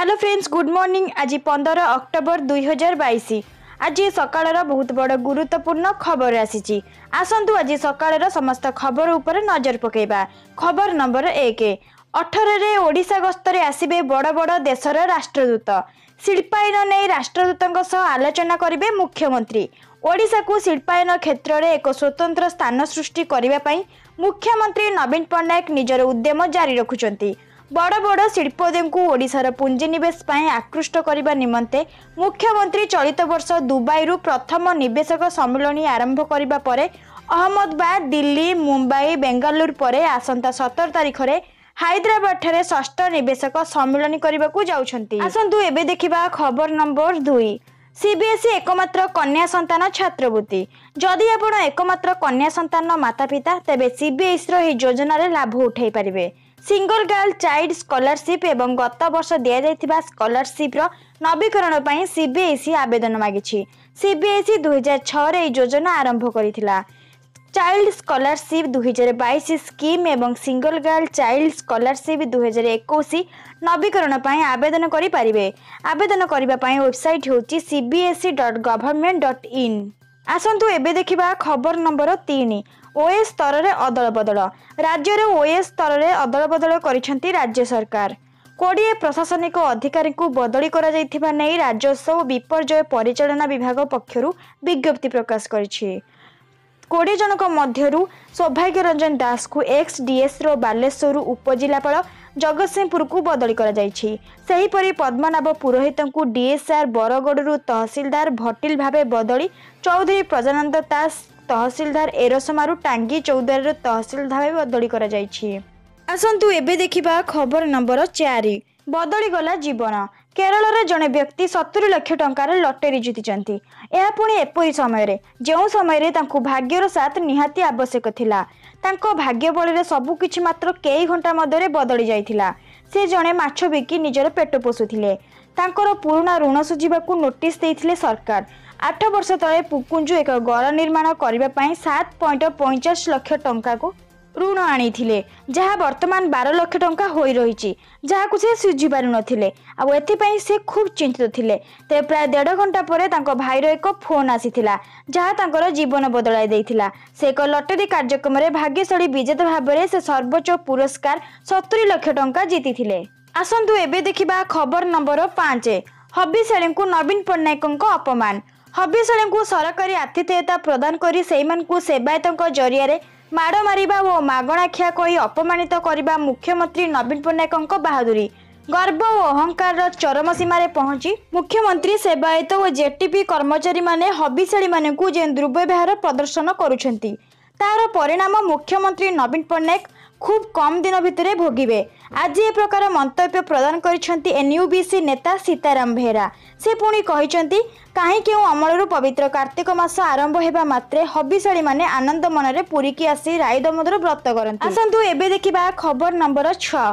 hello friends good morning ଆଜି ପନ୍ଦର October ଦୁଇହଜାର ବାଇଶ ଆଜି ସକାଳର ବହୁତ ବଡ଼ ଗୁରୁତ୍ୱପୂର୍ଣ୍ଣ ଖବର ଆସିଛି ଆସନ୍ତୁ ଆଜି ସକାଳର ସମସ୍ତ ଖବର ଉପରେ ନଜର ପକାଇବା ଖବର ନମ୍ବର ଏକ ଅଠରରେ ଓଡ଼ିଶା ଗସ୍ତରେ ଆସିବେ ବଡ଼ ବଡ଼ ଦେଶର ରାଷ୍ଟ୍ରଦୂତ ଶିଳ୍ପାୟନ ନେଇ ରାଷ୍ଟ୍ରଦୂତଙ୍କ ସହ ଆଲୋଚନା କରିବେ ମୁଖ୍ୟମନ୍ତ୍ରୀ ଓଡ଼ିଶାକୁ ଶିଳ୍ପାୟନ କ୍ଷେତ୍ରରେ ଏକ ସ୍ୱତନ୍ତ୍ର ସ୍ଥାନ ସୃଷ୍ଟି କରିବା ପାଇଁ ମୁଖ୍ୟମନ୍ତ୍ରୀ ନବୀନ ପଟ୍ଟନାୟକ ନିଜର ଉଦ୍ୟମ ଜାରି ରଖୁଛନ୍ତି ବଡ଼ ବଡ଼ ଶିଳ୍ପୋଦ୍ୟଙ୍କୁ ଓଡ଼ିଶାର ପୁଞ୍ଜିନିବେଶ ପାଇଁ ଆକୃଷ୍ଟ କରିବା ନିମନ୍ତେ ମୁଖ୍ୟମନ୍ତ୍ରୀ ଚଳିତ ବର୍ଷ ଦୁବାଇରୁ ପ୍ରଥମ ନିବେଶକ ସମ୍ମିଳନୀ ଆରମ୍ଭ କରିବା ପରେ ଅହମ୍ମଦାବାଦ ଦିଲ୍ଲୀ ମୁମ୍ବାଇ ବେଙ୍ଗାଲୁରୁ ପରେ ଆସନ୍ତା ସତର ତାରିଖରେ ହାଇଦ୍ରାବାଦଠାରେ ଷଷ୍ଠ ନିବେଶକ ସମ୍ମିଳନୀ କରିବାକୁ ଯାଉଛନ୍ତି ଆସନ୍ତୁ ଏବେ ଦେଖିବା ଖବର ନମ୍ବର ଦୁଇ ସିବିଏସ୍ଇ ଏକମାତ୍ର କନ୍ୟା ସନ୍ତାନ ଛାତ୍ରବୃତ୍ତି ଯଦି ଆପଣ ଏକମାତ୍ର କନ୍ୟା ସନ୍ତାନର ମାତାପିତା ତେବେ ସିବିଏସ୍ଇର ଏହି ଯୋଜନାରେ ଲାଭ ଉଠାଇ ପାରିବେ ସିଙ୍ଗଲ ଗାର୍ଲ ଚାଇଲ୍ଡ ସ୍କଲାରସିପ୍ ଏବଂ ଗତ ବର୍ଷ ଦିଆଯାଇଥିବା ସ୍କଲାରସିପ୍ର ନବୀକରଣ ପାଇଁ ସିବିଏସ୍ଇ ଆବେଦନ ମାଗିଛି ସିବିଏସ୍ଇ ଦୁଇହଜାର ଛଅରେ ଏହି ଯୋଜନା ଆରମ୍ଭ କରିଥିଲା ଚାଇଲ୍ଡ ସ୍କଲାରସିପ୍ ଦୁଇହଜାର ବାଇଶ ସ୍କିମ୍ ଏବଂ ସିଙ୍ଗଲ ଗାର୍ଲ ଚାଇଲ୍ଡ ସ୍କଲାରସିପ୍ ଦୁଇହଜାର ଏକୋଇଶ ନବୀକରଣ ପାଇଁ ଆବେଦନ କରିପାରିବେ ଆବେଦନ କରିବା ପାଇଁ ୱେବସାଇଟ୍ ହେଉଛି CBSE dot government dot in ଆସନ୍ତୁ ଏବେ ଦେଖିବା ଖବର ନମ୍ବର ତିନି ওଏ ସ୍ତରରେ ଅଦଳବଦଳ ରାଜ୍ୟରେ ଓଏ ସ୍ତରରେ ଅଦଳବଦଳ କରିଛନ୍ତି ରାଜ୍ୟ ସରକାର କୋଡ଼ିଏ ପ୍ରଶାସନିକ ଅଧିକାରୀଙ୍କୁ ବଦଳି କରାଯାଇଥିବା ନେଇ ରାଜସ୍ୱ ଓ ବିପର୍ଯ୍ୟୟ ପରିଚାଳନା ବିଭାଗ ପକ୍ଷରୁ ବିଜ୍ଞପ୍ତି ପ୍ରକାଶ କରିଛି କୋଡ଼ିଏ ଜଣଙ୍କ ମଧ୍ୟରୁ ସୌଭାଗ୍ୟ ରଞ୍ଜନ ଦାସଙ୍କୁ ଏକ୍ସ ଡିଏସ୍ର ବାଲେଶ୍ୱରରୁ ଉପଜିଲ୍ଲାପାଳ ଜଗତସିଂହପୁରକୁ ବଦଳି କରାଯାଇଛି ସେହିପରି ପଦ୍ମନାଭ ପୁରୋହିତଙ୍କୁ ଡିଏସ୍ଆର୍ ବରଗଡ଼ରୁ ତହସିଲଦାର ଭଟିଲ ଭାବେ ବଦଳି ଚୌଧୁରୀ ପ୍ରଜାନନ୍ଦ ଦାସ ତହସିଲଦାର ଏରସମାରୁ ଟାଙ୍ଗି ଚୌଦ୍ୱାରର ତହସିଲଦାର ଭାବେ ବଦଳି କରାଯାଇଛି ଆସନ୍ତୁ ଏବେ ଦେଖିବା ଖବର ନମ୍ବର ଚାରି ବଦଳି ଗଲା ଜୀବନ କେରଳର ଜଣେ ବ୍ୟକ୍ତି ସତୁରୀ ଲକ୍ଷ ଟଙ୍କାର ଲଟେରୀ ଜିତିଛନ୍ତି ଏହା ପୁଣି ଏପରି ସମୟରେ ଯେଉଁ ସମୟରେ ତାଙ୍କୁ ଭାଗ୍ୟର ସାଥ ନିହାତି ଆବଶ୍ୟକ ଥିଲା ତାଙ୍କ ଭାଗ୍ୟ ବଳିରେ ସବୁକିଛି ମାତ୍ର କେଇ ଘଣ୍ଟା ମଧ୍ୟରେ ବଦଳି ଯାଇଥିଲା ସେ ଜଣେ ମାଛ ବିକି ନିଜର ପେଟ ପୋଷୁଥିଲେ ତାଙ୍କର ପୁରୁଣା ଋଣ ସୁଝିବାକୁ ନୋଟିସ୍ ଦେଇଥିଲେ ସରକାର ଆଠ ବର୍ଷ ତଳେ ପୁକୁଞ୍ଜୁ ଏକ ଘର ନିର୍ମାଣ କରିବା ପାଇଁ ସାତ ପଏଣ୍ଟ ପଇଁଚାଶ ଲକ୍ଷ ଟଙ୍କାକୁ ଋଣ ଆଣିଥିଲେ ଯାହା ବର୍ତ୍ତମାନ ବାର ଲକ୍ଷ ଟଙ୍କା ହୋଇ ରହିଛି ଯାହାକୁ ସେ ସୁଝିପାରୁନଥିଲେ ଆଉ ଏଥିପାଇଁ ସେ ଖୁବ୍ ଚିନ୍ତିତ ଥିଲେ ତେବେ ପ୍ରାୟ ଦେଢ଼ ଘଣ୍ଟା ପରେ ତାଙ୍କ ଭାଇର ଏକ ଫୋନ୍ ଆସିଥିଲା ଯାହା ତାଙ୍କର ଜୀବନ ବଦଳାଇ ଦେଇଥିଲା ସେ ଏକ ଲଟେରୀ କାର୍ଯ୍ୟକ୍ରମରେ ଭାଗ୍ୟଶାଳୀ ବିଜେତା ଭାବରେ ସେ ସର୍ବୋଚ୍ଚ ପୁରସ୍କାର ସତୁରି ଲକ୍ଷ ଟଙ୍କା ଜିତିଥିଲେ ଆସନ୍ତୁ ଏବେ ଦେଖିବା ଖବର ନମ୍ବର ପାଞ୍ଚ ହବିଶୈଳୀଙ୍କୁ ନବୀନ ପଟ୍ଟନାୟକଙ୍କ ଅପମାନ ହବିଶୈଳୀଙ୍କୁ ସରକାରୀ ଆତିଥେୟତା ପ୍ରଦାନ କରି ସେହିମାନଙ୍କୁ ସେବାୟତଙ୍କ ଜରିଆରେ ମାଡ଼ ମାରିବା ଓ ମାଗଣା ଖିଆ କହି ଅପମାନିତ କରିବା ମୁଖ୍ୟମନ୍ତ୍ରୀ ନବୀନ ପଟ୍ଟନାୟକଙ୍କ ବାହାଦୁରୀ ଗର୍ବ ଓ ଅହଙ୍କାରର ଚରମ ସୀମାରେ ପହଞ୍ଚି ମୁଖ୍ୟମନ୍ତ୍ରୀ ସେବାୟତ ଓ ଜେଟିପି କର୍ମଚାରୀମାନେ ହବିଶୈଳୀମାନଙ୍କୁ ଯେଉଁ ଦୁର୍ବ୍ୟବହାର ପ୍ରଦର୍ଶନ କରୁଛନ୍ତି ତାହାର ପରିଣାମ ମୁଖ୍ୟମନ୍ତ୍ରୀ ନବୀନ ପଟ୍ଟନାୟକ খুব কম দিন ভিতরে ভোগিবে আজি এ প্রকার মন্তব্য প্রদান করেছেন এনইউবিসি নেতা সীতারাম বেহেরা সে পুনি କହିଛନ୍ତି କାହିଁ କେଉଁ ଅମଳରୁ ପବିତ୍ର କାର୍ତ୍ତିକ ମାସ ଆରମ୍ଭ ହେବା ମାତ୍ରେ ହବିଶାଳୀମାନେ ଆନନ୍ଦ ମନରେ ପୁରୀକି ଆସି ରାଇଦମଦରୁ ବ୍ରତ କରନ୍ତି ଆସନ୍ତୁ ଏବେ ଦେଖିବା ଖବର ନମ୍ବର ଛଅ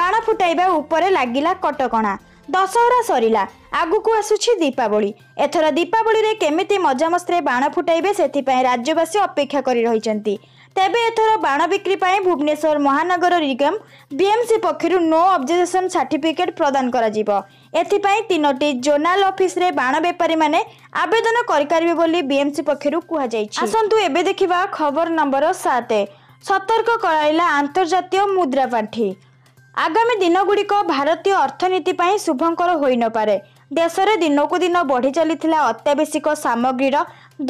ବାଣ ଫୁଟାଇବା ଉପରେ ଲାଗିଲା କଟକଣା ଦଶହରା ସରିଲା ଆଗକୁ ଆସୁଛି ଦୀପାବଳି ଏଥର ଦୀପାବଳିରେ କେମିତି ମଜାମସ୍ତିରେ ବାଣ ଫୁଟାଇବେ ସେଥିପାଇଁ ରାଜ୍ୟବାସୀ ଅପେକ୍ଷା କରି ରହିଛନ୍ତି ତେବେ ଏଥର ବାଣ ବିକ୍ରି ପାଇଁ ଭୁବନେଶ୍ୱର ମହାନଗର ନିଗମ ବିଏମ୍ସି ପକ୍ଷରୁ ନୋ ଅବଜରଭେସନ୍ ସାର୍ଟିଫିକେଟ୍ ପ୍ରଦାନ କରାଯିବ ଏଥିପାଇଁ ତିନୋଟି ଜୋନାଲ ଅଫିସରେ ବାଣ ବେପାରୀମାନେ ଆବେଦନ କରିପାରିବେ ବୋଲି ବିଏମ୍ସି ପକ୍ଷରୁ କୁହାଯାଇଛି ଆସନ୍ତୁ ଏବେ ଦେଖିବା ଖବର ନମ୍ବର ସାତ ସତର୍କ କରାଇଲା ଆନ୍ତର୍ଜାତୀୟ ମୁଦ୍ରା ପାଣ୍ଠି ଆଗାମୀ ଦିନଗୁଡ଼ିକ ଭାରତୀୟ ଅର୍ଥନୀତି ପାଇଁ ଶୁଭଙ୍କର ହୋଇନପାରେ ଦେଶରେ ଦିନକୁ ଦିନ ବଢ଼ି ଚାଲିଥିଲା ଅତ୍ୟାବଶ୍ୟକ ସାମଗ୍ରୀର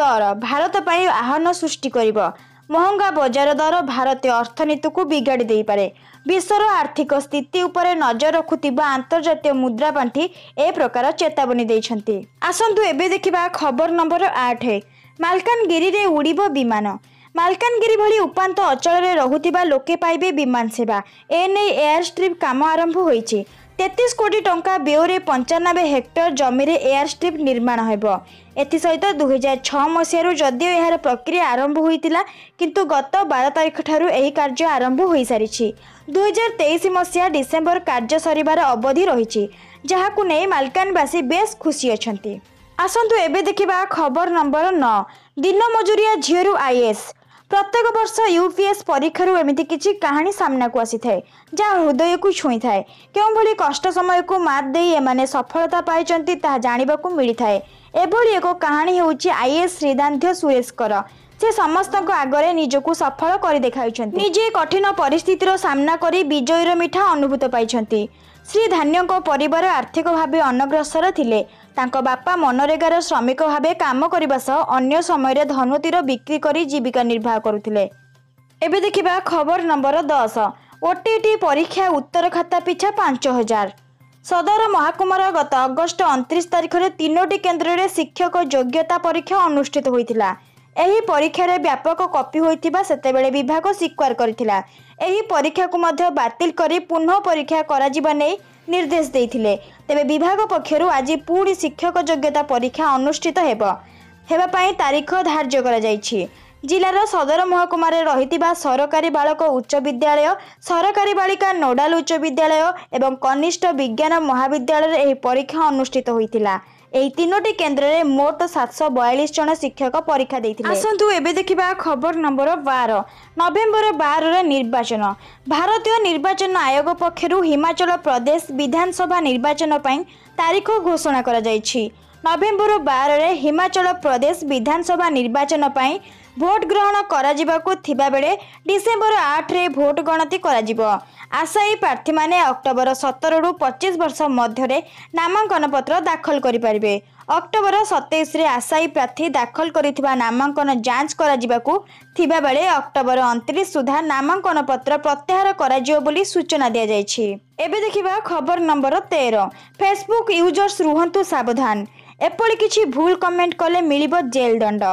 ଦର ଭାରତ ପାଇଁ ଆହ୍ୱାନ ସୃଷ୍ଟି କରିବ ମହଙ୍ଗା ବଜାର ଦର ଭାରତୀୟ ଅର୍ଥନୀତିକୁ ବିଗାଡ଼ି ଦେଇପାରେ ବିଶ୍ୱର ଆର୍ଥିକ ସ୍ଥିତି ଉପରେ ନଜର ରଖୁଥିବା ଆନ୍ତର୍ଜାତୀୟ ମୁଦ୍ରା ପାଣ୍ଠି ଏ ପ୍ରକାର ଚେତାବନୀ ଦେଇଛନ୍ତି ଆସନ୍ତୁ ଏବେ ଦେଖିବା ଖବର ନମ୍ବର ଆଠ ମାଲକାନଗିରିରେ ଉଡ଼ିବ ବିମାନ ମାଲକାନଗିରି ଭଳି ଉପାନ୍ତ ଅଞ୍ଚଳରେ ରହୁଥିବା ଲୋକେ ପାଇବେ ବିମାନ ସେବା ଏନେଇ ଏୟାର ଷ୍ଟ୍ରିପ୍ କାମ ଆରମ୍ଭ ହୋଇଛି তেত্রিশ কোটি টঙ্কা ব্যয়ে পঞ্চানবে হেক্টর জমিরে এয়ারস্ট্রিপ নির্মাণ হব এসহিত দুইহাজার ছ মশার যদিও এর প্রক্রিয়া আরম্ভ হয়েছিল কিন্তু গত বার তারিখ ঠার এই কার্য আরম্ভ হয়ে সারিছি দুইহাজার তেইশ মশা ডিসেম্বর কার্য সরিবার অবধি রয়েছে যা মালকানবাসী বেশ খুশি অনেক আসন্তু এবে দেখিবা খবর নম্বর ন দিনমজুরিয়া ঝিওরু আইএস ପ୍ରତ୍ୟେକ ବର୍ଷ ୟୁପିଏସ୍ ପରୀକ୍ଷାରୁ ଏମିତି କିଛି କାହାଣୀ ସାମ୍ନାକୁ ଆସିଥାଏ ଯାହା ହୃଦୟକୁ ଛୁଇଁଥାଏ କେଉଁଭଳି କଷ୍ଟ ସମୟକୁ ମାତ ଦେଇ ଏମାନେ ସଫଳତା ପାଇଛନ୍ତି ତାହା ଜାଣିବାକୁ ମିଳିଥାଏ ଏଭଳି ଏକ କାହାଣୀ ହେଉଛି ଆଇଏଏସ୍ ଶ୍ରୀଦାନ୍ଧ ସୁରେଶଙ୍କର ସେ ସମସ୍ତଙ୍କ ଆଗରେ ନିଜକୁ ସଫଳ କରି ଦେଖାଉଛନ୍ତି ନିଜେ କଠିନ ପରିସ୍ଥିତିର ସାମ୍ନା କରି ବିଜୟର ମିଠା ଅନୁଭୂତ ପାଇଛନ୍ତି ଶ୍ରୀ ଧାନ୍ୟଙ୍କ ପରିବାର ଆର୍ଥିକ ଭାବେ ଅନଗ୍ରସର ଥିଲେ ତାଙ୍କ ବାପା ମନରେଗାର ଶ୍ରମିକ ଭାବେ କାମ କରିବା ସହ ଅନ୍ୟ ସମୟରେ ଧନୁତିର ବିକ୍ରି କରି ଜୀବିକା ନିର୍ବାହ କରୁଥିଲେ ଏବେ ଦେଖିବା ଖବର ନମ୍ବର ଦଶ ଓଟିଇଟି ପରୀକ୍ଷା ଉତ୍ତର ଖାତା ପିଛା ପାଞ୍ଚ ହଜାର ସଦର ମହାକୁମାର ଗତ ଅଗଷ୍ଟ ଅଣତିରିଶ ତାରିଖରେ ତିନୋଟି କେନ୍ଦ୍ରରେ ଶିକ୍ଷକ ଯୋଗ୍ୟତା ପରୀକ୍ଷା ଅନୁଷ୍ଠିତ ହୋଇଥିଲା ଏହି ପରୀକ୍ଷାରେ ବ୍ୟାପକ କପି ହୋଇଥିବା ସେତେବେଳେ ବିଭାଗ ସ୍ୱୀକାର କରିଥିଲା ଏହି ପରୀକ୍ଷାକୁ ମଧ୍ୟ ବାତିଲ କରି ପୁନଃ ପରୀକ୍ଷା କରାଯିବା ନେଇ ନିର୍ଦ୍ଦେଶ ଦେଇଥିଲେ ତେବେ ବିଭାଗ ପକ୍ଷରୁ ଆଜି ପୁଣି ଶିକ୍ଷକ ଯୋଗ୍ୟତା ପରୀକ୍ଷା ଅନୁଷ୍ଠିତ ହେବ ହେବା ପାଇଁ ତାରିଖ ଧାର୍ଯ୍ୟ କରାଯାଇଛି ଜିଲ୍ଲାର ସଦର ମହକୁମାରେ ରହିଥିବା ସରକାରୀ ବାଳକ ଉଚ୍ଚ ବିଦ୍ୟାଳୟ ସରକାରୀ ବାଳିକା ନୋଡାଲ ଉଚ୍ଚ ବିଦ୍ୟାଳୟ ଏବଂ କନିଷ୍ଠ ବିଜ୍ଞାନ ମହାବିଦ୍ୟାଳୟରେ ଏହି ପରୀକ୍ଷା ଅନୁଷ୍ଠିତ ହୋଇଥିଲା ଏହି ତିନୋଟି କେନ୍ଦ୍ରରେ ମୋଟ ସାତଶହ ବୟାଳିଶ ଜଣ ଶିକ୍ଷକ ପରୀକ୍ଷା ଦେଇଥିଲେ ଆସନ୍ତୁ ଏବେ ଦେଖିବା ଖବର ନମ୍ବର ବାର ନଭେମ୍ବର ବାରର ନିର୍ବାଚନ ଭାରତୀୟ ନିର୍ବାଚନ ଆୟୋଗ ପକ୍ଷରୁ ହିମାଚଳ ପ୍ରଦେଶ ବିଧାନସଭା ନିର୍ବାଚନ ପାଇଁ ତାରିଖ ଘୋଷଣା କରାଯାଇଛି ନଭେମ୍ବର ବାରରେ ହିମାଚଳ ପ୍ରଦେଶ ବିଧାନସଭା ନିର୍ବାଚନ ପାଇଁ ଭୋଟ୍ ଗ୍ରହଣ କରାଯିବାକୁ ଥିବାବେଳେ ଡିସେମ୍ବର ଆଠରେ ଭୋଟ୍ ଗଣତି କରାଯିବ ଆଶାୟୀ ପ୍ରାର୍ଥୀମାନେ ଅକ୍ଟୋବର ସତରରୁ ପଚିଶ ବର୍ଷ ମଧ୍ୟରେ ନାମାଙ୍କନପତ୍ର ଦାଖଲ କରିପାରିବେ ଅକ୍ଟୋବର ସତେଇଶରେ ଆଶାୟୀ ପ୍ରାର୍ଥୀ ଦାଖଲ କରିଥିବା ନାମାଙ୍କନ ଯାଞ୍ଚ କରାଯିବାକୁ ଥିବାବେଳେ ଅକ୍ଟୋବର ଅଣତିରିଶ ସୁଦ୍ଧା ନାମାଙ୍କନପତ୍ର ପ୍ରତ୍ୟାହାର କରାଯିବ ବୋଲି ସୂଚନା ଦିଆଯାଇଛି ଏବେ ଦେଖିବା ଖବର ନମ୍ବର ତେର ଫେସବୁକ୍ ୟୁଜର୍ସ ରୁହନ୍ତୁ ସାବଧାନ ଏପରି କିଛି ଭୁଲ କମେଣ୍ଟ କଲେ ମିଳିବ ଜେଲ୍ ଦଣ୍ଡ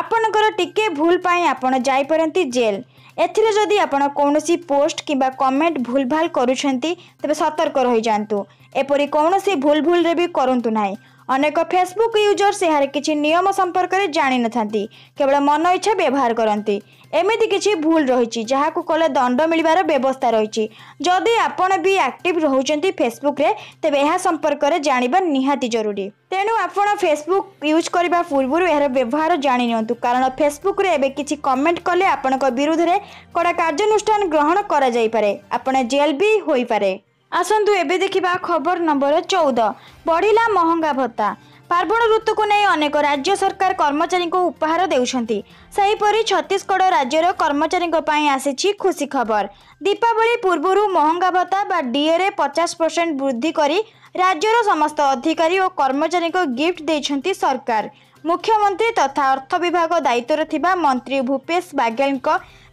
ଆପଣଙ୍କର ଟିକେ ଭୁଲ ପାଇଁ ଆପଣ ଯାଇପାରନ୍ତି ଜେଲ୍ ଏଥିରେ ଯଦି ଆପଣ କୌଣସି ପୋଷ୍ଟ କିମ୍ବା କମେଣ୍ଟ ଭୁଲଭାଲ କରୁଛନ୍ତି ତେବେ ସତର୍କ ରହିଯାଆନ୍ତୁ ଏପରି କୌଣସି ଭୁଲ ଭୁଲରେ ବି କରନ୍ତୁ ନାହିଁ ଅନେକ ଫେସବୁକ୍ ୟୁଜର୍ସ ଏହାର କିଛି ନିୟମ ସମ୍ପର୍କରେ ଜାଣିନଥାନ୍ତି କେବଳ ମନ ଇଚ୍ଛା ବ୍ୟବହାର କରନ୍ତି ଏମିତି କିଛି ଭୁଲ ରହିଛି ଯାହାକୁ କଲେ ଦଣ୍ଡ ମିଳିବାର ବ୍ୟବସ୍ଥା ରହିଛି ଯଦି ଆପଣ ବି ଆକ୍ଟିଭ୍ ରହୁଛନ୍ତି ଫେସବୁକ୍ରେ ତେବେ ଏହା ସମ୍ପର୍କରେ ଜାଣିବା ନିହାତି ଜରୁରୀ ତେଣୁ ଆପଣ ଫେସବୁକ୍ ୟୁଜ୍ କରିବା ପୂର୍ବରୁ ଏହାର ବ୍ୟବହାର ଜାଣିନିଅନ୍ତୁ କାରଣ ଫେସବୁକ୍ରେ ଏବେ କିଛି କମେଣ୍ଟ କଲେ ଆପଣଙ୍କ ବିରୁଦ୍ଧରେ କଡ଼ା କାର୍ଯ୍ୟାନୁଷ୍ଠାନ ଗ୍ରହଣ କରାଯାଇପାରେ ଆପଣ ଜେଲ୍ ବି ହୋଇପାରେ ଆସନ୍ତୁ ଏବେ ଦେଖିବା ଖବର ନମ୍ବର ଚଉଦ ବଢ଼ିଲା ମହଙ୍ଗା ଭତ୍ତା ପାର୍ବଣ ଋତୁକୁ ନେଇ ଅନେକ ରାଜ୍ୟ ସରକାର କର୍ମଚାରୀଙ୍କୁ ଉପହାର ଦେଉଛନ୍ତି ସେହିପରି ଛତିଶଗଡ଼ ରାଜ୍ୟର କର୍ମଚାରୀଙ୍କ ପାଇଁ ଆସିଛି ଖୁସି ଖବର ଦୀପାବଳି ପୂର୍ବରୁ ମହଙ୍ଗା ଭତ୍ତା ବା ଡିଏରେ ପଚାଶ ପରସେଣ୍ଟ ବୃଦ୍ଧି କରି ରାଜ୍ୟର ସମସ୍ତ ଅଧିକାରୀ ଓ କର୍ମଚାରୀଙ୍କ ଗିଫ୍ଟ ଦେଇଛନ୍ତି ସରକାର ମୁଖ୍ୟମନ୍ତ୍ରୀ ତଥା ଅର୍ଥ ବିଭାଗ ଦାୟିତ୍ୱରେ ଥିବା ମନ୍ତ୍ରୀ ଭୂପେଶ ବାଘେଲଙ୍କ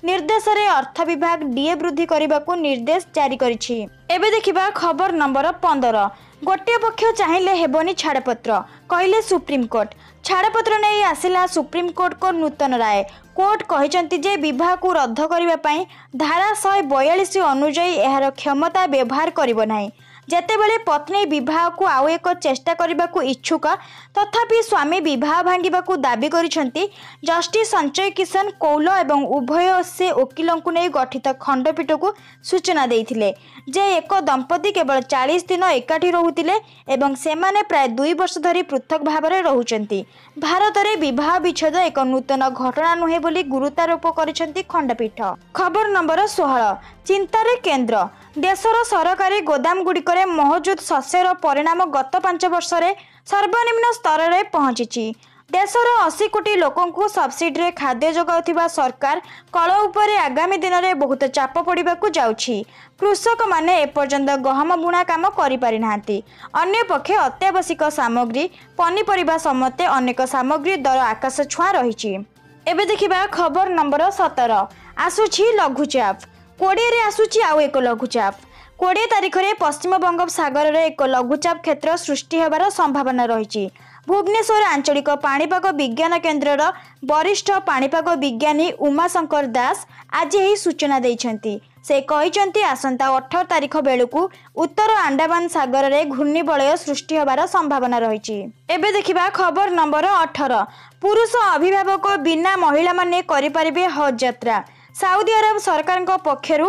ନିର୍ଦ୍ଦେଶରେ ଅର୍ଥ ବିଭାଗ ଡିଏ ବୃଦ୍ଧି କରିବାକୁ ନିର୍ଦ୍ଦେଶ ଜାରି କରିଛି ଏବେ ଦେଖିବା ଖବର ନମ୍ବର ପନ୍ଦର ଗୋଟିଏ ପକ୍ଷ ଚାହିଁଲେ ହେବନି ଛାଡ଼ପତ୍ର କହିଲେ ସୁପ୍ରିମକୋର୍ଟ ଛାଡ଼ପତ୍ର ନେଇ ଆସିଲା ସୁପ୍ରିମକୋର୍ଟଙ୍କ ନୂତନ ରାୟ କୋର୍ଟ କହିଛନ୍ତି ଯେ ବିବାହକୁ ରଦ୍ଦ କରିବା ପାଇଁ ଧାରା ଶହେ ବୟାଳିଶ ଅନୁଯାୟୀ ଏହାର କ୍ଷମତା ବ୍ୟବହାର କରିବ ନାହିଁ ଯେତେବେଳେ ପତ୍ନୀ ବିବାହକୁ ଆଉ ଏକ ଚେଷ୍ଟା କରିବାକୁ ଇଚ୍ଛୁକ ତଥାପି ସ୍ୱାମୀ ବିବାହ ଭାଙ୍ଗିବାକୁ ଦାବି କରିଛନ୍ତି ଜଷ୍ଟିସ୍ ସଞ୍ଜୟ କିଶନ କୌଲ ଏବଂ ଉଭୟ ସେ ଓକିଲଙ୍କୁ ନେଇ ଗଠିତ ଖଣ୍ଡପୀଠକୁ ସୂଚନା ଦେଇଥିଲେ ଯେ ଏକ ଦମ୍ପତି କେବଳ ଚାଳିଶ ଦିନ ଏକାଠି ରହୁଥିଲେ ଏବଂ ସେମାନେ ପ୍ରାୟ ଦୁଇ ବର୍ଷ ଧରି ପୃଥକ ଭାବରେ ରହୁଛନ୍ତି ଭାରତରେ ବିବାହ ବିଚ୍ଛେଦ ଏକ ନୂତନ ଘଟଣା ନୁହେଁ ବୋଲି ଗୁରୁତ୍ୱାରୋପ କରିଛନ୍ତି ଖଣ୍ଡପୀଠ ଖବର ନମ୍ବର ଷୋହଳ ଚିନ୍ତାରେ କେନ୍ଦ୍ର ଦେଶର ସରକାରୀ ଗୋଦାମଗୁଡ଼ିକରେ ମହଜୁଦ ଶସ୍ୟର ପରିଣାମ ଗତ ପାଞ୍ଚ ବର୍ଷରେ ସର୍ବନିମ୍ନ ସ୍ତରରେ ପହଞ୍ଚିଛି ଦେଶର ଅଶୀ କୋଟି ଲୋକଙ୍କୁ ସବସିଡ଼ିରେ ଖାଦ୍ୟ ଯୋଗାଉଥିବା ସରକାର କଳ ଉପରେ ଆଗାମୀ ଦିନରେ ବହୁତ ଚାପ ପଡ଼ିବାକୁ ଯାଉଛି କୃଷକମାନେ ଏପର୍ଯ୍ୟନ୍ତ ଗହମ ବୁଣା କାମ କରିପାରିନାହାନ୍ତି ଅନ୍ୟପକ୍ଷେ ଅତ୍ୟାବଶ୍ୟକ ସାମଗ୍ରୀ ପନିପରିବା ସମେତେ ଅନେକ ସାମଗ୍ରୀ ଦର ଆକାଶ ଛୁଆଁ ରହିଛି ଏବେ ଦେଖିବା ଖବର ନମ୍ବର ସତର ଆସୁଛି ଲଘୁଚାପ କୋଡ଼ିଏରେ ଆସୁଛି ଆଉ ଏକ ଲଘୁଚାପ କୋଡ଼ିଏ ତାରିଖରେ ପଶ୍ଚିମବଙ୍ଗ ସାଗରରେ ଏକ ଲଘୁଚାପ କ୍ଷେତ୍ର ସୃଷ୍ଟି ହେବାର ସମ୍ଭାବନା ରହିଛି ଭୁବନେଶ୍ୱର ଆଞ୍ଚଳିକ ପାଣିପାଗ ବିଜ୍ଞାନ କେନ୍ଦ୍ରର ବରିଷ୍ଠ ପାଣିପାଗ ବିଜ୍ଞାନୀ ଉମାଶଙ୍କର ଦାସ ଆଜି ଏହି ସୂଚନା ଦେଇଛନ୍ତି ସେ କହିଛନ୍ତି ଆସନ୍ତା ଅଠର ତାରିଖ ବେଳକୁ ଉତ୍ତର ଆଣ୍ଡାମାନ ସାଗରରେ ଘୂର୍ଣ୍ଣିବଳୟ ସୃଷ୍ଟି ହେବାର ସମ୍ଭାବନା ରହିଛି ଏବେ ଦେଖିବା ଖବର ନମ୍ବର ଅଠର ପୁରୁଷ ଅଭିଭାବକ ବିନା ମହିଳାମାନେ କରିପାରିବେ ହଜ୍ ଯାତ୍ରା ସାଉଦି ଆରବ ସରକାରଙ୍କ ପକ୍ଷରୁ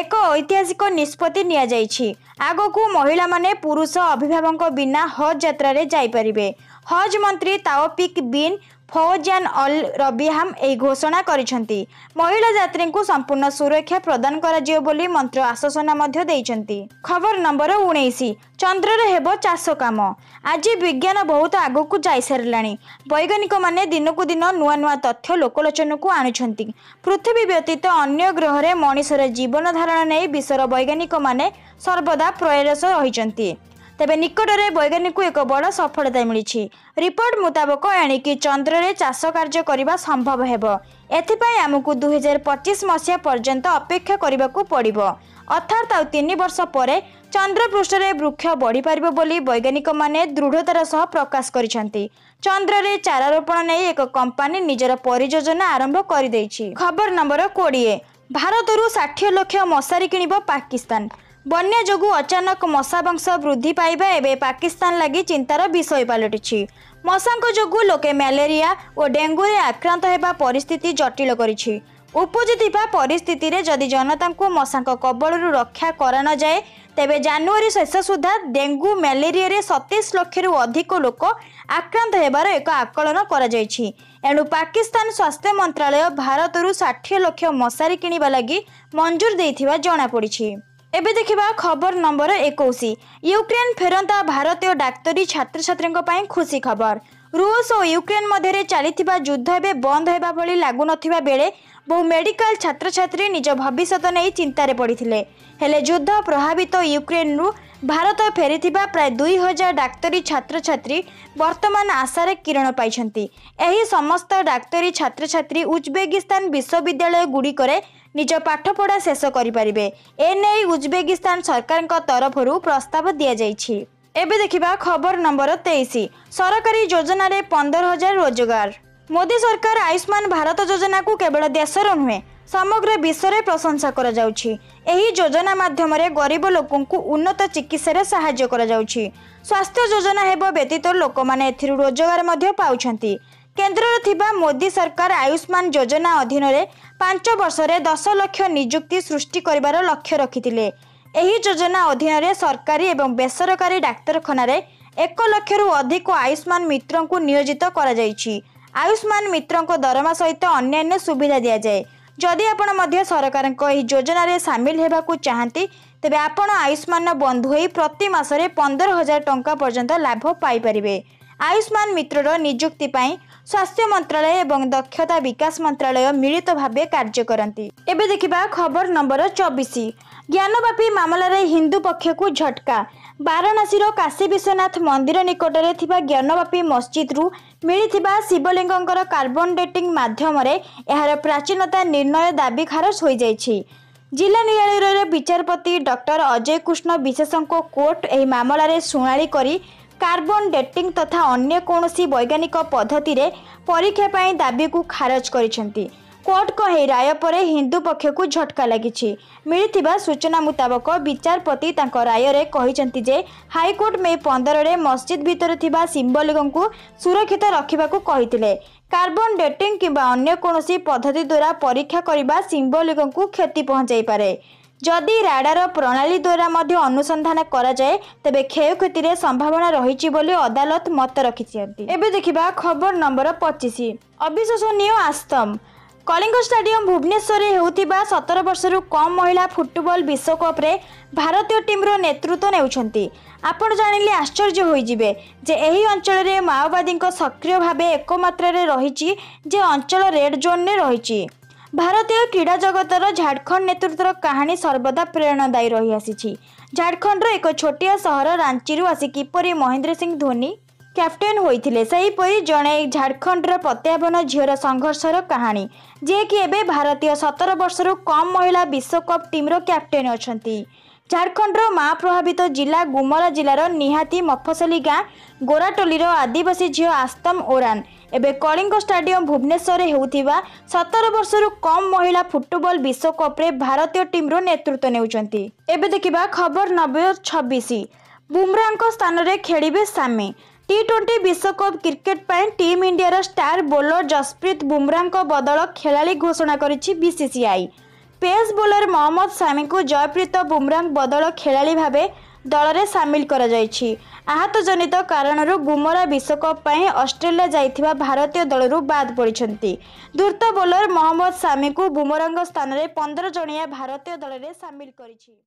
ଏକ ଐତିହାସିକ ନିଷ୍ପତ୍ତି ନିଆଯାଇଛି ଆଗକୁ ମହିଳାମାନେ ପୁରୁଷ ଅଭିଭାବକଙ୍କ ବିନା ହଜ୍ ଯାତ୍ରାରେ ଯାଇପାରିବେ ହଜ୍ ମନ୍ତ୍ରୀ ତାଓପିକ୍ ବିନ୍ ଫୌଜାନ ଅଲ ରବିହାମ ଏହି ଘୋଷଣା କରିଛନ୍ତି ମହିଳା ଯାତ୍ରୀଙ୍କୁ ସମ୍ପୂର୍ଣ୍ଣ ସୁରକ୍ଷା ପ୍ରଦାନ କରାଯିବ ବୋଲି ମନ୍ତ୍ର ଆଶ୍ୱାସନା ମଧ୍ୟ ଦେଇଛନ୍ତି ଖବର ନମ୍ବର ଉଣେଇଶ ଚନ୍ଦ୍ରରେ ହେବ ଚାଷ କାମ ଆଜି ବିଜ୍ଞାନ ବହୁତ ଆଗକୁ ଯାଇସାରିଲାଣି ବୈଜ୍ଞାନିକ ମାନେ ଦିନକୁ ଦିନ ନୂଆ ନୂଆ ତଥ୍ୟ ଲୋକଲୋଚନକୁ ଆଣୁଛନ୍ତି ପୃଥିବୀ ବ୍ୟତୀତ ଅନ୍ୟ ଗ୍ରହରେ ମଣିଷର ଜୀବନ ଧାରଣ ନେଇ ବିଶ୍ୱର ବୈଜ୍ଞାନିକମାନେ ସର୍ବଦା ପ୍ରୟାସ ରହିଛନ୍ତି ତେବେ ନିକଟରେ ବୈଜ୍ଞାନିକଙ୍କୁ ଏକ ବଡ଼ ସଫଳତା ମିଳିଛି ରିପୋର୍ଟ ମୁତାବକ ଏଣିକି ଚନ୍ଦ୍ରରେ ଚାଷ କାର୍ଯ୍ୟ କରିବା ସମ୍ଭବ ହେବ ଏଥିପାଇଁ ଆମକୁ ଦୁଇହଜାର ପଚିଶ ମସିହା ପର୍ଯ୍ୟନ୍ତ ଅପେକ୍ଷା କରିବାକୁ ପଡ଼ିବ ଅର୍ଥାତ୍ ଆଉ ତିନି ବର୍ଷ ପରେ ଚନ୍ଦ୍ରପୃଷ୍ଠରେ ବୃକ୍ଷ ବଢ଼ିପାରିବ ବୋଲି ବୈଜ୍ଞାନିକମାନେ ଦୃଢ଼ତାର ସହ ପ୍ରକାଶ କରିଛନ୍ତି ଚନ୍ଦ୍ରରେ ଚାରା ରୋପଣ ନେଇ ଏକ କମ୍ପାନୀ ନିଜର ପରିଯୋଜନା ଆରମ୍ଭ କରିଦେଇଛି ଖବର ନମ୍ବର କୋଡ଼ିଏ ଭାରତରୁ ଷାଠିଏ ଲକ୍ଷ ମଶାରୀ କିଣିବ ପାକିସ୍ତାନ বন্যা যোগু অচানক মশা বংশ বৃদ্ধি পাইবা এবে পাকিস্তান লাগি চিন্তার বিষয় পালটিছি মশাঙ্ক যোগু লোকে ম্যালেরিয়া ও ডেঙ্গুরে আক্রান্ত হেবা পরিস্থিতি জটিল করেছি উপজিথিবা পরিস্থিতিরে যদি জনতাঙ্কু মশাঙ্ক কবলরু রক্ষা করা নযায়ে তেবে জানুয়ারি শেষ সুদ্ধা ডেঙ্গু ম্যালেরিয়ারে সতেইশ লক্ষরু অধিক লোক আক্রান্ত হেবার এক আকলন করা যাইছি এণু পাকিস্তান স্বাস্থ্য মন্ত্রালয় ଭାରତରୁ ষাঠিয়ে লক্ষ মশারি কিণবা লাগি মঞ্জুর দিয়ে ଜଣାପଡ଼ିଛି ଏବେ ଦେଖିବା ଖବର ନମ୍ବର ଏକୋଇଶ ୟୁକ୍ରେନ୍ ଫେରନ୍ତା ଭାରତୀୟ ଡାକ୍ତରୀ ଛାତ୍ରଛାତ୍ରୀଙ୍କ ପାଇଁ ଖୁସି ଖବର ରୁଷ ଓ ୟୁକ୍ରେନ୍ ମଧ୍ୟରେ ଚାଲିଥିବା ଯୁଦ୍ଧ ଏବେ ବନ୍ଦ ହେବା ଭଳି ଲାଗୁନଥିବା ବେଳେ ବହୁ ମେଡିକାଲ ଛାତ୍ରଛାତ୍ରୀ ନିଜ ଭବିଷ୍ୟତ ନେଇ ଚିନ୍ତାରେ ପଡ଼ିଥିଲେ ହେଲେ ଯୁଦ୍ଧ ପ୍ରଭାବିତ ୟୁକ୍ରେନ୍ରୁ ଭାରତ ଫେରିଥିବା ପ୍ରାୟ ଦୁଇ ହଜାର ଡାକ୍ତରୀ ଛାତ୍ରଛାତ୍ରୀ ବର୍ତ୍ତମାନ ଆଶାରେ କିରଣ ପାଇଛନ୍ତି ଏହି ସମସ୍ତ ଡାକ୍ତରୀ ଛାତ୍ରଛାତ୍ରୀ ଉଜବେକିସ୍ତାନ ବିଶ୍ୱବିଦ୍ୟାଳୟଗୁଡ଼ିକରେ ନିଜ ପାଠପଢ଼ା ଶେଷ କରିପାରିବେ ଏନେଇ ଉଜବେକିସ୍ତାନ ସରକାରଙ୍କ ତରଫରୁ ପ୍ରସ୍ତାବ ଦିଆଯାଇଛି ଏବେ ଦେଖିବା ଖବର ନମ୍ବର ତେଇଶ ସରକାରୀ ଯୋଜନାରେ ପନ୍ଦର ହଜାର ରୋଜଗାର ମୋଦି ସରକାର ଆୟୁଷ୍ମାନ ଭାରତ ଯୋଜନାକୁ କେବଳ ଦେଶର ନୁହେଁ ସମଗ୍ର ବିଶ୍ୱରେ ପ୍ରଶଂସା କରାଯାଉଛି ଏହି ଯୋଜନା ମାଧ୍ୟମରେ ଗରିବ ଲୋକଙ୍କୁ ଉନ୍ନତ ଚିକିତ୍ସାରେ ସାହାଯ୍ୟ କରାଯାଉଛି ସ୍ୱାସ୍ଥ୍ୟ ଯୋଜନା ହେବ ବ୍ୟତୀତ ଲୋକମାନେ ଏଥିରୁ ରୋଜଗାର ମଧ୍ୟ ପାଉଛନ୍ତି କେନ୍ଦ୍ରରେ ଥିବା ମୋଦି ସରକାର ଆୟୁଷ୍ମାନ ଯୋଜନା ଅଧୀନରେ ପାଞ୍ଚ ବର୍ଷରେ ଦଶ ଲକ୍ଷ ନିଯୁକ୍ତି ସୃଷ୍ଟି କରିବାର ଲକ୍ଷ୍ୟ ରଖିଥିଲେ ଏହି ଯୋଜନା ଅଧୀନରେ ସରକାରୀ ଏବଂ ବେସରକାରୀ ଡାକ୍ତରଖାନାରେ ଏକ ଲକ୍ଷରୁ ଅଧିକ ଆୟୁଷ୍ମାନ ମିତ୍ରଙ୍କୁ ନିୟୋଜିତ କରାଯାଇଛି ଆୟୁଷ୍ମାନ ମିତ୍ରଙ୍କ ଦରମା ସହିତ ଅନ୍ୟାନ୍ୟ ସୁବିଧା ଦିଆଯାଏ ଯଦି ଆପଣ ମଧ୍ୟ ସରକାରଙ୍କ ଏହି ଯୋଜନାରେ ସାମିଲ ହେବାକୁ ଚାହାନ୍ତି ତେବେ ଆପଣ ଆୟୁଷ୍ମାନ ବନ୍ଧୁ ହୋଇ ପ୍ରତି ମାସରେ ପନ୍ଦର ହଜାର ଟଙ୍କା ପର୍ଯ୍ୟନ୍ତ ଲାଭ ପାଇପାରିବେ ଆୟୁଷ୍ମାନ ମିତ୍ରର ନିଯୁକ୍ତି ପାଇଁ ସ୍ୱାସ୍ଥ୍ୟ ମନ୍ତ୍ରାଳୟ ଏବଂ ଦକ୍ଷତା ବିକାଶ ମନ୍ତ୍ରାଳୟ ମିଳିତ ଭାବେ କାର୍ଯ୍ୟ କରନ୍ତି ଏବେ ଦେଖିବା ଖବର ନମ୍ବର ଚବିଶ ଜ୍ଞାନବାପୀ ମାମଲାରେ ହିନ୍ଦୁ ପକ୍ଷକୁ ଝଟକା ବାରାଣାସୀର କାଶୀ ବିଶ୍ୱନାଥ ମନ୍ଦିର ନିକଟରେ ଥିବା ଜ୍ଞାନବାପୀ ମସଜିଦରୁ ମିଳିଥିବା ଶିବଲିଙ୍ଗଙ୍କର କାର୍ବନ ଡେଟିଂ ମାଧ୍ୟମରେ ଏହାର ପ୍ରାଚୀନତା ନିର୍ଣ୍ଣୟ ଦାବି ଖାରଜ ହୋଇଯାଇଛି ଜିଲ୍ଲା ନ୍ୟାୟାଳୟରେ ବିଚାରପତି ଡକ୍ଟର ଅଜୟ କୃଷ୍ଣ ବିଶେଷଙ୍କ କୋର୍ଟ ଏହି ମାମଲାରେ ଶୁଣାଣି କରି કાર્બન ડેટિંગ તથા અન્ય કોણસી વૈજ્ઞાનિક પદ્ધતિરે પરીક્ષા પાઇ દાબીકુ ખારજ કરી କୋର୍ଟଙ୍କ ଏହି ରାୟ ପରେ ହିନ୍ଦୁ ପକ୍ଷକୁ ଝଟକା ଲାଗିଛି ମିଳିଥିବା ସୂଚନା ମୁତାବକ ବିଚାରପତି ତାଙ୍କ ରାୟରେ କହିଛନ୍ତି ଯେ ହାଇକୋର୍ଟ ମେ ପନ୍ଦରରେ ମସଜିଦ୍ ଭିତରେ ଥିବା ଶିମ୍ବଲିଙ୍ଗଙ୍କୁ ସୁରକ୍ଷିତ ରଖିବାକୁ କହିଥିଲେ କାର୍ବନ ଡେଟିଂ କିମ୍ବା ଅନ୍ୟ କୌଣସି ପଦ୍ଧତି ଦ୍ୱାରା ପରୀକ୍ଷା କରିବା ଶିମ୍ବଲିଙ୍ଗଙ୍କୁ କ୍ଷତି ପହଞ୍ଚାଇପାରେ ଯଦି ରାଡ଼ାର ପ୍ରଣାଳୀ ଦ୍ୱାରା ମଧ୍ୟ ଅନୁସନ୍ଧାନ କରାଯାଏ ତେବେ କ୍ଷୟକ୍ଷତିରେ ସମ୍ଭାବନା ରହିଛି ବୋଲି ଅଦାଲତ ମତ ରଖିଛନ୍ତି ଏବେ ଦେଖିବା ଖବର ନମ୍ବର ପଚିଶ ଅବିଶ୍ୱସନୀୟ ଆସ୍ତମ କଳିଙ୍ଗ ଷ୍ଟାଡିୟମ ଭୁବନେଶ୍ୱରରେ ହେଉଥିବା ସତର ବର୍ଷରୁ କମ୍ ମହିଳା ଫୁଟବଲ ବିଶ୍ୱକପ୍ରେ ଭାରତୀୟ ଟିମ୍ର ନେତୃତ୍ୱ ନେଉଛନ୍ତି ଆପଣ ଜାଣିଲେ ଆଶ୍ଚର୍ଯ୍ୟ ହୋଇଯିବେ ଯେ ଏହି ଅଞ୍ଚଳରେ ମାଓବାଦୀଙ୍କ ସକ୍ରିୟ ଭାବେ ଏକମାତ୍ରାରେ ରହିଛି ଯେ ଅଞ୍ଚଳ ରେଡ୍ ଜୋନ୍ରେ ରହିଛି ଭାରତୀୟ କ୍ରୀଡ଼ା ଜଗତର ଝାଡ଼ଖଣ୍ଡ ନେତୃତ୍ୱର କାହାଣୀ ସର୍ବଦା ପ୍ରେରଣାଦାୟୀ ରହିଆସିଛି ଝାଡ଼ଖଣ୍ଡର ଏକ ଛୋଟିଆ ସହର ରାଞ୍ଚିରୁ ଆସି କିପରି ମହେନ୍ଦ୍ର ସିଂ ଧୋନି କ୍ୟାପ୍ଟେନ୍ ହୋଇଥିଲେ ସେହିପରି ଜଣେ ଝାଡ଼ଖଣ୍ଡର ପ୍ରତ୍ୟାବନ ଝିଅର ସଂଘର୍ଷର କାହାଣୀ ଯିଏକି ଏବେ ଭାରତୀୟ ସତର ବର୍ଷରୁ କମ୍ ମହିଳା ବିଶ୍ୱକପ୍ ଟିମ୍ର କ୍ୟାପ୍ଟେନ୍ ଅଛନ୍ତି ଝାଡ଼ଖଣ୍ଡର ମା ପ୍ରଭାବିତ ଜିଲ୍ଲା ଗୁମଲା ଜିଲ୍ଲାର ନିହାତି ମଫସଲି ଗାଁ ଗୋରାଟୋଲିର ଆଦିବାସୀ ଝିଅ ଆସ୍ତମ ଓରାନ ଏବେ କଳିଙ୍ଗ ଷ୍ଟାଡିୟମ ଭୁବନେଶ୍ୱରରେ ହେଉଥିବା ସତର ବର୍ଷରୁ କମ୍ ମହିଳା ଫୁଟବଲ ବିଶ୍ୱକପ୍ରେ ଭାରତୀୟ ଟିମ୍ର ନେତୃତ୍ୱ ନେଉଛନ୍ତି ଏବେ ଦେଖିବା ଖବର ନବେ ଛବିଶ ବୁମ୍ରାଙ୍କ ସ୍ଥାନରେ ଖେଳିବେ ସାମି ଟି ଟ୍ୱେଣ୍ଟି ବିଶ୍ୱକପ୍ କ୍ରିକେଟ୍ ପାଇଁ ଟିମ୍ ଇଣ୍ଡିଆର ଷ୍ଟାର ବୋଲର ଜସପ୍ରୀତ ବୁମ୍ରାଙ୍କ ବଦଳ ଖେଳାଳି ଘୋଷଣା କରିଛି ବିସିସିଆଇ পেস ବୋଲର ମହମ୍ମଦ ସାମିଙ୍କୁ ଜୟପ୍ରୀତ ବୁମରାଙ୍କ ବଦଳ ଖେଳାଳି ଭାବେ ଦଳରେ ସାମିଲ କରାଯାଇଛି ଆହତଜନିତ କାରଣରୁ ବୁମରା ବିଶ୍ୱକପ୍ ପାଇଁ ଅଷ୍ଟ୍ରେଲିଆ ଯାଇଥିବା ଭାରତୀୟ ଦଳରୁ ବାଦ୍ ପଡ଼ିଛନ୍ତି ଦ୍ରୁତ ବୋଲର ମହମ୍ମଦ ସାମିଙ୍କୁ ବୁମରାଙ୍କ ସ୍ଥାନରେ ପନ୍ଦର ଜଣିଆ ଭାରତୀୟ ଦଳରେ ସାମିଲ କରିଛି